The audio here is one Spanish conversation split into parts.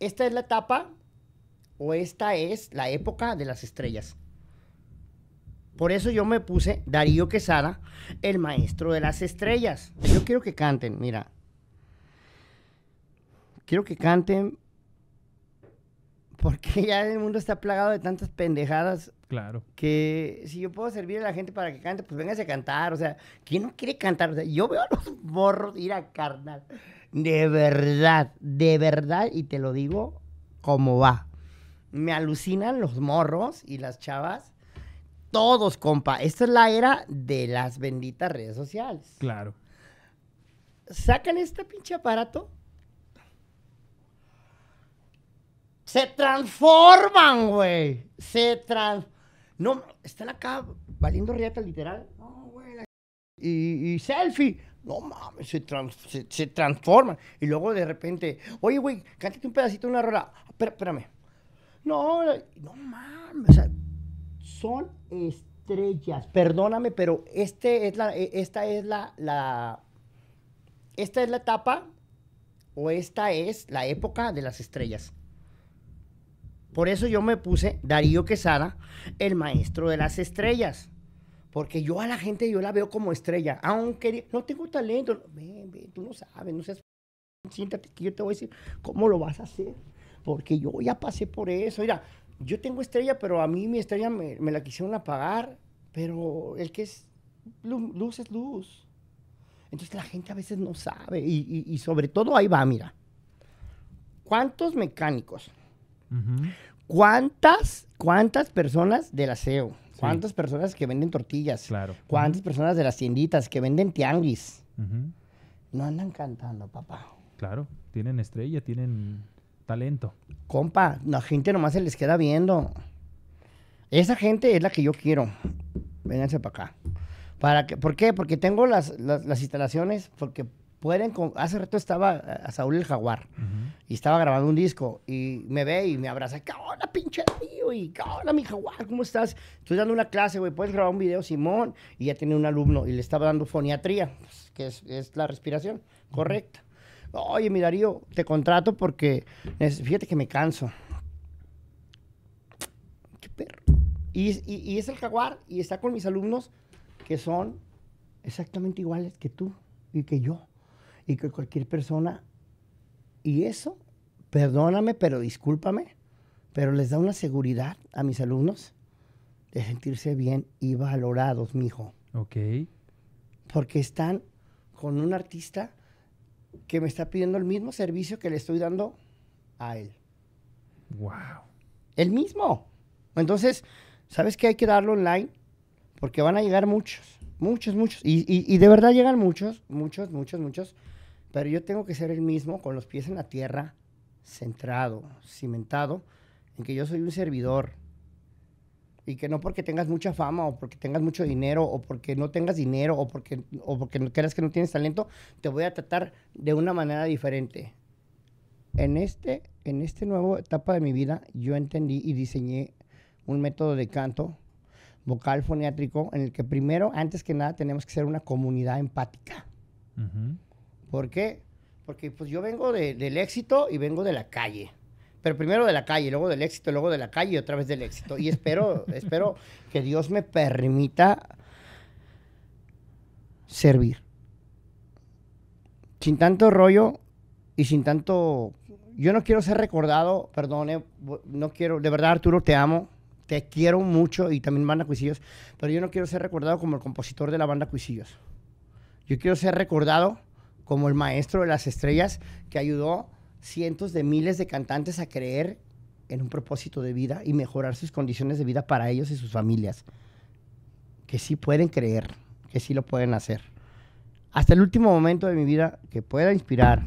Esta es la etapa o esta es la época de las estrellas. Por eso yo me puse Darío Quesada, el maestro de las estrellas. Yo quiero que canten, mira. Quiero que canten porque ya el mundo está plagado de tantas pendejadas. Claro. Que si yo puedo servir a la gente para que cante, pues véngase a cantar. O sea, ¿quién no quiere cantar? yo veo a los morros ir a carnal de verdad, de verdad, y te lo digo como va. Me alucinan los morros y las chavas. Todos, compa. Esta es la era de las benditas redes sociales. Claro. Sacan este pinche aparato. Se transforman, güey. Se trans... No, están acá valiendo riata literal. No, y, selfie. No mames, se, transforman. Y luego de repente, oye, güey, cántate un pedacito de una rola. espérame. No, no mames. son estrellas. Perdóname, pero este es la, e, esta es la, la, esta es la etapa o esta es la época de las estrellas. Por eso yo me puse Darío Quesada, el maestro de las estrellas. Porque yo a la gente, yo la veo como estrella. Aunque no tengo talento. Ven, ven, tú no sabes, no seas... Siéntate que yo te voy a decir cómo lo vas a hacer. Porque yo ya pasé por eso. Mira, yo tengo estrella, pero a mí mi estrella me, la quisieron apagar. Pero el que es luz, luz es luz. Entonces la gente a veces no sabe. Y, sobre todo ahí va, mira. ¿Cuántos mecánicos? ¿Cuántas, cuántas personas la aseo? ¿Cuántas personas que venden tortillas? Claro. ¿Cuántas personas de las tienditas que venden tianguis? No andan cantando, papá. Claro, tienen estrella, tienen talento. Compa, la gente nomás se les queda viendo. Esa gente es la que yo quiero. Vénganse para acá. Para ¿Por qué? Porque tengo las instalaciones, porque pueden. Hace rato estaba eh, a Saúl el Jaguar y estaba grabando un disco y me ve y me abraza. hola pinche tío? Y mi Jaguar? ¿Cómo estás? Estoy dando una clase, güey. ¿Puedes grabar un video, Simón? Y ya tiene un alumno y le estaba dando foniatría, que es, la respiración correcta. Oye, mi Darío, te contrato porque fíjate que me canso. Qué perro. y es el jaguar y está con mis alumnos que son exactamente iguales que tú y que yo y que cualquier persona, y eso, perdóname, pero discúlpame, pero les da una seguridad a mis alumnos de sentirse bien y valorados, mijo. Ok. Porque están con un artista que me está pidiendo el mismo servicio que le estoy dando a él. Wow. El mismo. Entonces, ¿sabes qué? Hay que darlo online porque van a llegar muchos, muchos, muchos. y de verdad llegan muchos, muchos, muchos, muchos. Pero yo tengo que ser el mismo, con los pies en la tierra, centrado, cimentado, en que yo soy un servidor. Y que no porque tengas mucha fama o porque tengas mucho dinero o porque no tengas dinero o porque, o porque creas que no tienes talento, te voy a tratar de una manera diferente. En este, en este nuevo etapa de mi vida, yo entendí y diseñé un método de canto vocal foniátrico en el que primero, antes que nada, tenemos que ser una comunidad empática. ¿Por qué? Porque pues yo vengo del éxito y vengo de la calle. Pero primero de la calle, luego del éxito, luego de la calle y otra vez del éxito. Y espero, espero que Dios me permita servir. Sin tanto rollo y sin tanto... Yo no quiero ser recordado, perdone, no quiero, de verdad Arturo, te amo, te quiero mucho y también Banda Cuisillos, pero yo no quiero ser recordado como el compositor de la Banda Cuisillos. Yo quiero ser recordado como el maestro de las estrellas que ayudó cientos de miles de cantantes a creer en un propósito de vida y mejorar sus condiciones de vida para ellos y sus familias. Que sí pueden creer, que sí lo pueden hacer. Hasta el último momento de mi vida que pueda inspirar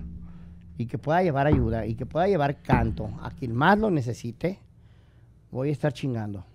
y que pueda llevar ayuda y que pueda llevar canto a quien más lo necesite, voy a estar chingando.